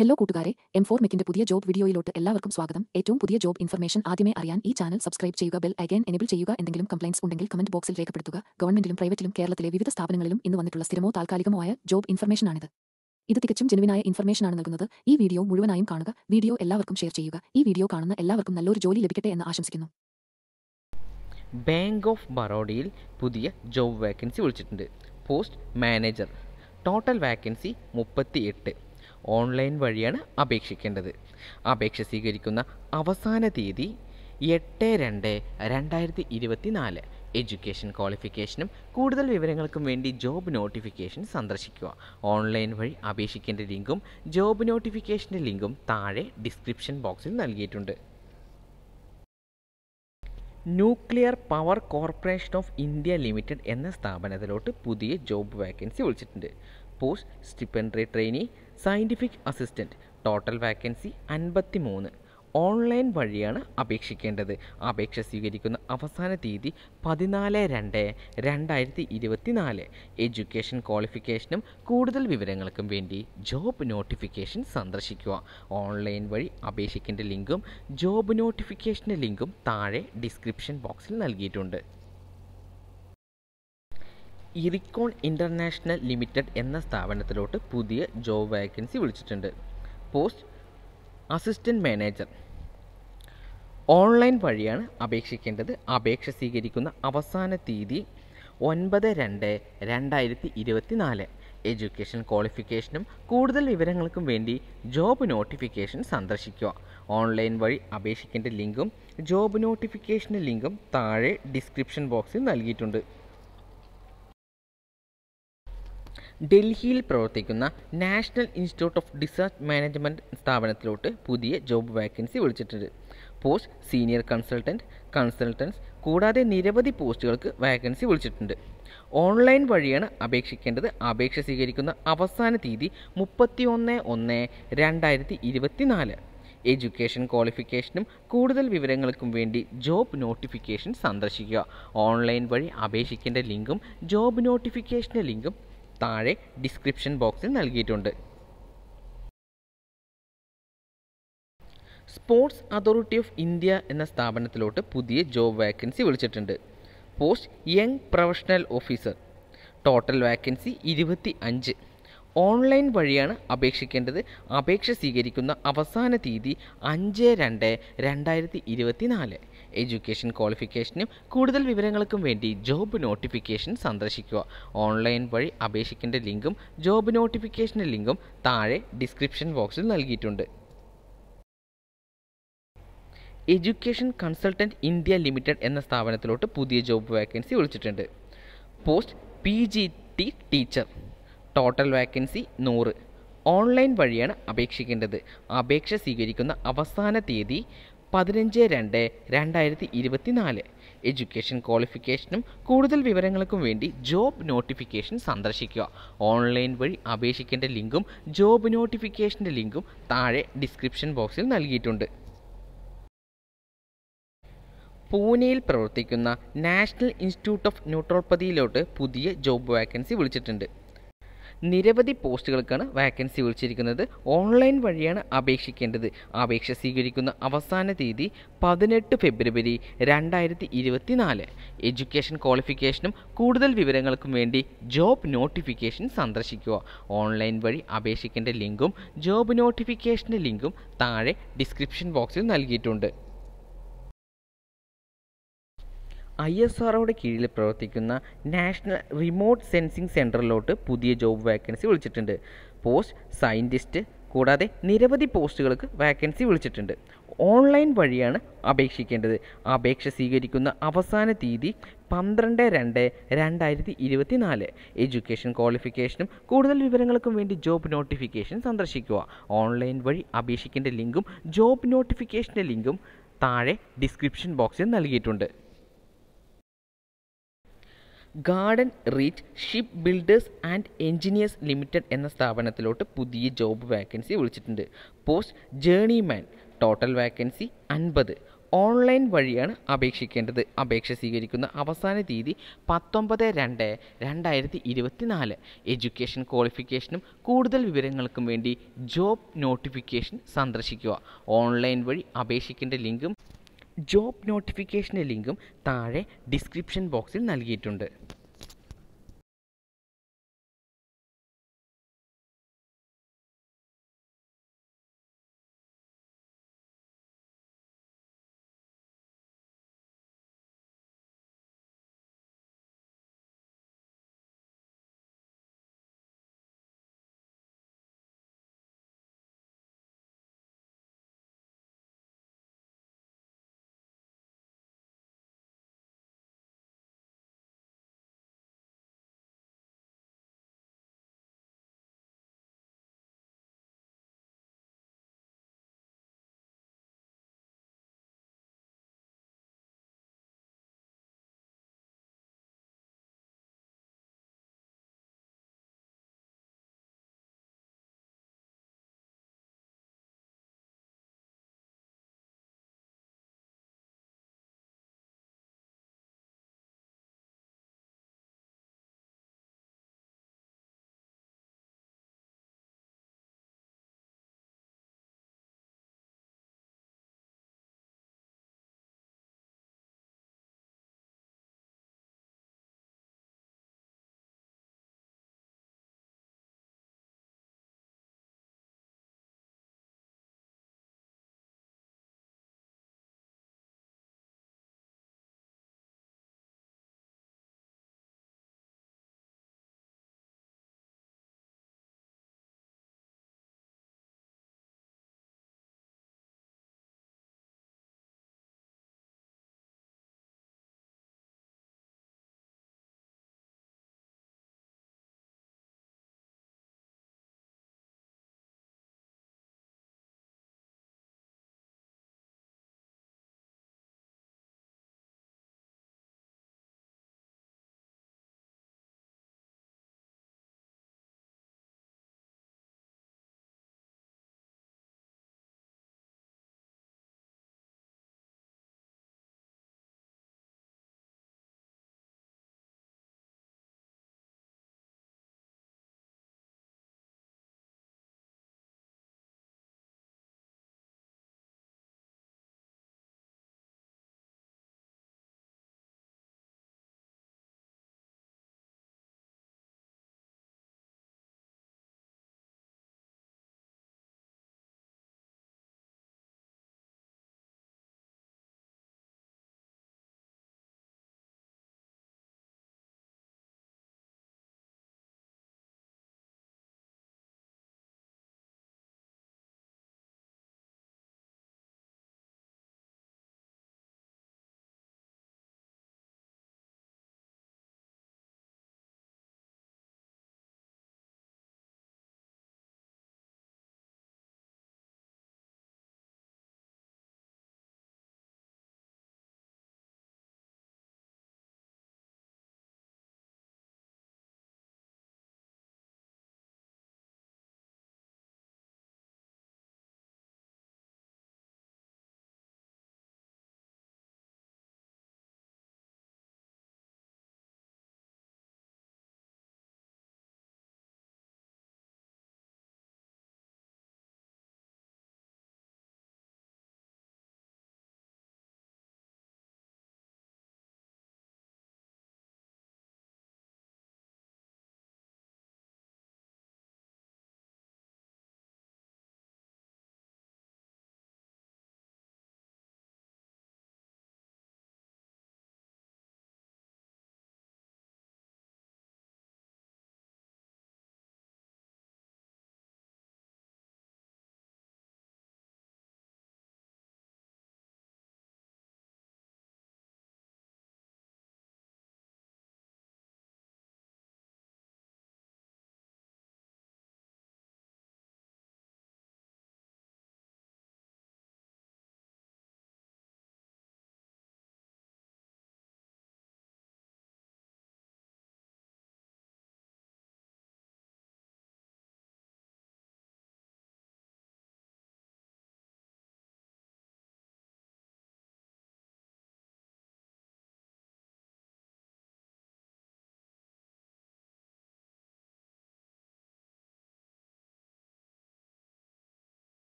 hello കൂട്ടുകാരെ M four മെക്കിന്റെ പുതിയ job വീഡിയോയിലോട്ട് എല്ലാവർക്കും സ്വാഗതം ഏറ്റവും പുതിയ ജോബ് ഇൻഫർമേഷൻ ആദ്യമേ അറിയാൻ ഈ ചാനൽ സബ്സ്ക്രൈബ് ചെയ്യുക ബെൽ അഗൈൻ എനേബിൾ ചെയ്യുക എന്തെങ്കിലും കംപ്ലൈൻസ് ഉണ്ടെങ്കിൽ കമന്റ് ബോക്സിൽ രേഖപ്പെടുത്തുക ഗവൺമെന്റിലും പ്രൈവറ്റിലും കേരളത്തിലെ വിവിധ സ്ഥാപനങ്ങളിലും ഇന്ന് വന്നിട്ടുള്ള സ്ഥിരമോ താൽക്കാലികമോ ജോബ് ഇൻഫർമേഷനാണിത് ഇത് തികച്ചും ജെനുവിനായ ഇൻഫർമേഷനാണ് നൽകുന്നത് ഈ വീഡിയോ മുഴുവനായും കാണുക വീഡിയോ എല്ലാവർക്കും ഷെയർ ചെയ്യുക ഈ വീഡിയോ കാണുന്ന എല്ലാവർക്കും നല്ലൊരു ജോലി ലഭിക്കട്ടെ എന്ന് ആശംസിക്കുന്നു ബാങ്ക് ഓഫ് ബറോഡയിൽ പുതിയ ജോബ് വേക്കൻസി വിളിച്ചിട്ടുണ്ട് പോസ്റ്റ് മാനേജർ ടോട്ടൽ വേക്കൻസി മുപ്പത്തി എട്ട് ഓൺലൈൻ വഴിയാണ് അപേക്ഷിക്കേണ്ടത് അപേക്ഷ സ്വീകരിക്കുന്ന അവസാന തീയതി എട്ട് രണ്ട് രണ്ടായിരത്തി ഇരുപത്തി നാല് എഡ്യൂക്കേഷൻ ക്വാളിഫിക്കേഷനും കൂടുതൽ വിവരങ്ങൾക്കും വേണ്ടി ജോബ് നോട്ടിഫിക്കേഷൻ സന്ദർശിക്കുക ഓൺലൈൻ വഴി അപേക്ഷിക്കേണ്ട ലിങ്കും ജോബ് നോട്ടിഫിക്കേഷൻ്റെ ലിങ്കും താഴെ ഡിസ്ക്രിപ്ഷൻ ബോക്സിൽ നൽകിയിട്ടുണ്ട് nuclear power corporation of India limited എന്ന സ്ഥാപനത്തിലോട്ട് പുതിയ ജോബ് വേക്കൻസി വിളിച്ചിട്ടുണ്ട് post stipendiary trainee scientific assistant total vacancy അൻപത്തി മൂന്ന് ഓൺലൈൻ വഴിയാണ് അപേക്ഷിക്കേണ്ടത് അപേക്ഷ സ്വീകരിക്കുന്ന അവസാന തീയതി പതിനാല് രണ്ട് രണ്ടായിരത്തി ഇരുപത്തി നാല് എഡ്യൂക്കേഷൻ ക്വാളിഫിക്കേഷനും കൂടുതൽ വിവരങ്ങൾക്കും വേണ്ടി ജോബ് നോട്ടിഫിക്കേഷൻ സന്ദർശിക്കുക ഓൺലൈൻ വഴി അപേക്ഷിക്കേണ്ട ലിങ്കും ജോബ് നോട്ടിഫിക്കേഷൻ്റെ ലിങ്കും താഴെ ഡിസ്ക്രിപ്ഷൻ ബോക്സിൽ നൽകിയിട്ടുണ്ട് ഇറിക്കോൺ ഇൻ്റർനാഷണൽ ലിമിറ്റഡ് എന്ന സ്ഥാപനത്തിലോട്ട് പുതിയ ജോബ് വേക്കൻസി വിളിച്ചിട്ടുണ്ട് പോസ്റ്റ് അസിസ്റ്റൻ്റ് മാനേജർ ഓൺലൈൻ വഴിയാണ് അപേക്ഷിക്കേണ്ടത് അപേക്ഷ സ്വീകരിക്കുന്ന അവസാന തീയതി ഒൻപത് രണ്ട് രണ്ടായിരത്തി ഇരുപത്തി നാല് എഡ്യൂക്കേഷൻ ക്വാളിഫിക്കേഷനും കൂടുതൽ വിവരങ്ങൾക്കും വേണ്ടി ജോബ് നോട്ടിഫിക്കേഷൻ സന്ദർശിക്കുക ഓൺലൈൻ വഴി അപേക്ഷിക്കേണ്ട ലിങ്കും ജോബ് നോട്ടിഫിക്കേഷൻ്റെ ലിങ്കും താഴെ ഡിസ്ക്രിപ്ഷൻ ബോക്സിൽ നൽകിയിട്ടുണ്ട് ഡൽഹിയിൽ പ്രവർത്തിക്കുന്ന national institute of disaster management സ്ഥാപനത്തിലോട്ട് പുതിയ ജോബ് വാക്കൻസി വിളിച്ചിട്ടുണ്ട് പോസ്റ്റ് സീനിയർ കൺസൾട്ടൻറ്റ് കൺസൾട്ടൻസ് കൂടാതെ നിരവധി പോസ്റ്റുകൾക്ക് വാക്കൻസി വിളിച്ചിട്ടുണ്ട് ഓൺലൈൻ വഴിയാണ് അപേക്ഷിക്കേണ്ടത് അപേക്ഷ സ്വീകരിക്കുന്ന അവസാന തീയതി മുപ്പത്തി ഒന്ന് ഒന്ന് രണ്ടായിരത്തി ഇരുപത്തി നാല് എഡ്യൂക്കേഷൻ ക്വാളിഫിക്കേഷനും കൂടുതൽ വിവരങ്ങൾക്കും വേണ്ടി ജോബ് നോട്ടിഫിക്കേഷൻ സന്ദർശിക്കുക ഓൺലൈൻ വഴി അപേക്ഷിക്കേണ്ട ലിങ്കും ജോബ് നോട്ടിഫിക്കേഷൻ്റെ ലിങ്കും താഴെ ഡിസ്ക്രിപ്ഷൻ ബോക്സിൽ നൽകിയിട്ടുണ്ട് സ്പോർട്സ് അതോറിറ്റി ഓഫ് ഇന്ത്യ എന്ന സ്ഥാപനത്തിലോട്ട് പുതിയ ജോബ് വാക്കൻസി വിളിച്ചിട്ടുണ്ട് post young professional officer total vacancy ഇരുപത്തി അഞ്ച് ഓൺലൈൻ വഴിയാണ് അപേക്ഷിക്കേണ്ടത് അപേക്ഷ സ്വീകരിക്കുന്ന അവസാന തീയതി അഞ്ച് രണ്ട് രണ്ടായിരത്തി ഇരുപത്തി നാല് എഡ്യൂക്കേഷൻ ക്വാളിഫിക്കേഷനും കൂടുതൽ വിവരങ്ങൾക്കും വേണ്ടി ജോബ് നോട്ടിഫിക്കേഷൻ സന്ദർശിക്കുക ഓൺലൈൻ വഴി അപേക്ഷിക്കേണ്ട ലിങ്കും ജോബ് നോട്ടിഫിക്കേഷൻ്റെ ലിങ്കും താഴെ ഡിസ്ക്രിപ്ഷൻ ബോക്സിൽ നൽകിയിട്ടുണ്ട് എഡ്യൂക്കേഷൻ കൺസൾട്ടൻറ്റ് ഇന്ത്യ ലിമിറ്റഡ് എന്ന സ്ഥാപനത്തിലോട്ട് പുതിയ ജോബ് വേക്കൻസി വിളിച്ചിട്ടുണ്ട് post P G T teacher total vacancy നൂറ് ഓൺലൈൻ വഴിയാണ് അപേക്ഷിക്കേണ്ടത് അപേക്ഷ സ്വീകരിക്കുന്ന അവസാന തീയതി പതിനഞ്ച് രണ്ട് രണ്ടായിരത്തി ഇരുപത്തിനാല് എഡ്യൂക്കേഷൻ ക്വാളിഫിക്കേഷനും കൂടുതൽ വിവരങ്ങൾക്കും വേണ്ടി ജോബ് നോട്ടിഫിക്കേഷൻ സന്ദർശിക്കുക ഓൺലൈൻ വഴി അപേക്ഷിക്കേണ്ട ലിങ്കും ജോബ് നോട്ടിഫിക്കേഷൻ്റെ ലിങ്കും താഴെ ഡിസ്ക്രിപ്ഷൻ ബോക്സിൽ നൽകിയിട്ടുണ്ട് പൂനെയിൽ പ്രവർത്തിക്കുന്ന നാഷണൽ ഇൻസ്റ്റിറ്റ്യൂട്ട് ഓഫ് ന്യൂട്രോപ്പതിയിലോട്ട് പുതിയ ജോബ് വാക്കൻസി വിളിച്ചിട്ടുണ്ട് നിരവധി പോസ്റ്റുകൾക്കാണ് വാക്കൻസി വിളിച്ചിരിക്കുന്നത് ഓൺലൈൻ വഴിയാണ് അപേക്ഷിക്കേണ്ടത് അപേക്ഷ സ്വീകരിക്കുന്ന അവസാന തീയതി പതിനെട്ട് ഫെബ്രുവരി രണ്ടായിരത്തി നാല് എഡ്യൂക്കേഷൻ ക്വാളിഫിക്കേഷനും കൂടുതൽ വിവരങ്ങൾക്കും വേണ്ടി ജോബ് നോട്ടിഫിക്കേഷൻ സന്ദർശിക്കുക ഓൺലൈൻ വഴി അപേക്ഷിക്കേണ്ട ലിങ്കും ജോബ് നോട്ടിഫിക്കേഷൻ്റെ ലിങ്കും താഴെ ഡിസ്ക്രിപ്ഷൻ ബോക്സിൽ നൽകിയിട്ടുണ്ട് ഐ എസ് ആർഒയുടെ കീഴിൽ പ്രവർത്തിക്കുന്ന നാഷണൽ റിമോട്ട് സെൻസിംഗ് സെൻറ്ററിലോട്ട് പുതിയ ജോബ് വാക്കൻസി വിളിച്ചിട്ടുണ്ട് പോസ്റ്റ് സയൻറ്റിസ്റ്റ് കൂടാതെ നിരവധി പോസ്റ്റുകൾക്ക് വാക്കൻസി വിളിച്ചിട്ടുണ്ട് ഓൺലൈൻ വഴിയാണ് അപേക്ഷിക്കേണ്ടത് അപേക്ഷ സ്വീകരിക്കുന്ന അവസാന തീയതി പന്ത്രണ്ട് രണ്ട് രണ്ടായിരത്തി ഇരുപത്തി നാല് എഡ്യൂക്കേഷൻ ക്വാളിഫിക്കേഷനും കൂടുതൽ വിവരങ്ങൾക്കും വേണ്ടി ജോബ് നോട്ടിഫിക്കേഷൻ സന്ദർശിക്കുക ഓൺലൈൻ വഴി അപേക്ഷിക്കേണ്ട ലിങ്കും ജോബ് നോട്ടിഫിക്കേഷൻ്റെ ലിങ്കും താഴെ ഡിസ്ക്രിപ്ഷൻ ബോക്സിൽ നൽകിയിട്ടുണ്ട് garden reach ship builders and engineers limited എന്ന സ്ഥാപനത്തിലോട്ട് പുതിയ ജോബ് വാക്കൻസി വിളിച്ചിട്ടുണ്ട് പോസ്റ്റ് മാൻ ടോട്ടൽ വാക്കൻസി അൻപത് ഓൺലൈൻ വഴിയാണ് അപേക്ഷിക്കേണ്ടത് അപേക്ഷ സ്വീകരിക്കുന്ന അവസാന തീയതി പത്തൊമ്പത് രണ്ട് രണ്ടായിരത്തി ഇരുപത്തി നാല് എഡ്യൂക്കേഷൻ ക്വാളിഫിക്കേഷനും കൂടുതൽ വിവരങ്ങൾക്കും വേണ്ടി ജോബ് നോട്ടിഫിക്കേഷൻ സന്ദർശിക്കുക ഓൺലൈൻ വഴി അപേക്ഷിക്കേണ്ട ലിങ്കും ജോബ് നോട്ടിഫിക്കേഷൻ്റെ ലിങ്കും താഴെ ഡിസ്ക്രിപ്ഷൻ ബോക്സിൽ നൽകിയിട്ടുണ്ട്